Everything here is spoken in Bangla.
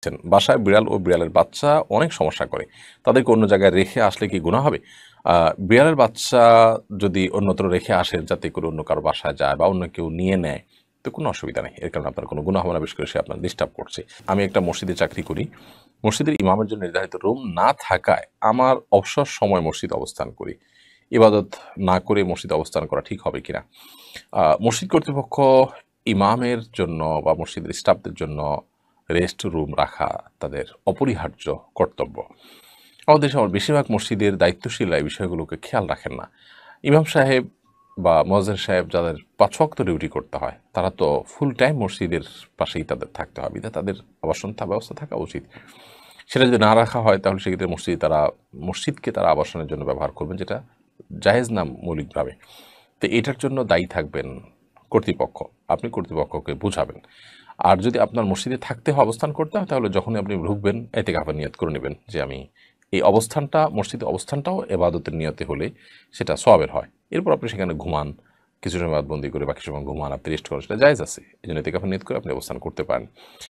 দিচ্ছেন বাসায় বিড়াল ও বিড়ালের বাচ্চা অনেক সমস্যা করে তাদেরকে অন্য জায়গায় রেখে আসলে কি গুণা হবে বিড়ালের বাচ্চা যদি অন্যত্র রেখে আসে যাতে করে অন্য কারো বাসায় যায় বা অন্য কেউ নিয়ে নেয় তো কোনো অসুবিধা নেই এর কারণে আপনার কোনো গুণা হবে না বেশ করে সে আপনার ডিস্টার্ব করছে আমি একটা মসজিদে চাকরি করি মসজিদের ইমামের জন্য নির্ধারিত রুম না থাকায় আমার অবসর সময় মসজিদ অবস্থান করি ইবাদত না করে মসজিদ অবস্থান করা ঠিক হবে কিনা মসজিদ কর্তৃপক্ষ ইমামের জন্য বা মসজিদের স্টাফদের জন্য রেস্ট রুম রাখা তাদের অপরিহার্য কর্তব্য আমাদের দেশে বেশিরভাগ মসজিদের দায়িত্বশীল এই বিষয়গুলোকে খেয়াল রাখেন না ইমাম সাহেব বা মজার সাহেব যাদের পাঁচ তো ডিউটি করতে হয় তারা তো ফুল টাইম মসজিদের পাশেই তাদের থাকতে হবে তাদের আবাসন ব্যবস্থা থাকা উচিত সেটা যদি না রাখা হয় তাহলে সেক্ষেত্রে মসজিদ তারা মসজিদকে তারা আবাসনের জন্য ব্যবহার করবেন যেটা জাহেজ নাম মৌলিকভাবে তো এটার জন্য দায়ী থাকবেন কর্তৃপক্ষ আপনি কর্তৃপক্ষকে বুঝাবেন আর যদি আপনার মসজিদে থাকতে হয় অবস্থান করতে হয় তাহলে যখনই আপনি ঢুকবেন এতে আপনার নিয়ত করে নেবেন যে আমি এই অবস্থানটা মসজিদে অবস্থানটাও এবাদতের নিয়তে হলে সেটা সবের হয় এরপর আপনি সেখানে ঘুমান কিছু সময় বাদবন্দি করে বাকি সময় ঘুমান আপনি রেস্ট করেন সেটা জায়জ আছে এই জন্য এতে কাপড় নিয়ত করে আপনি অবস্থান করতে পারেন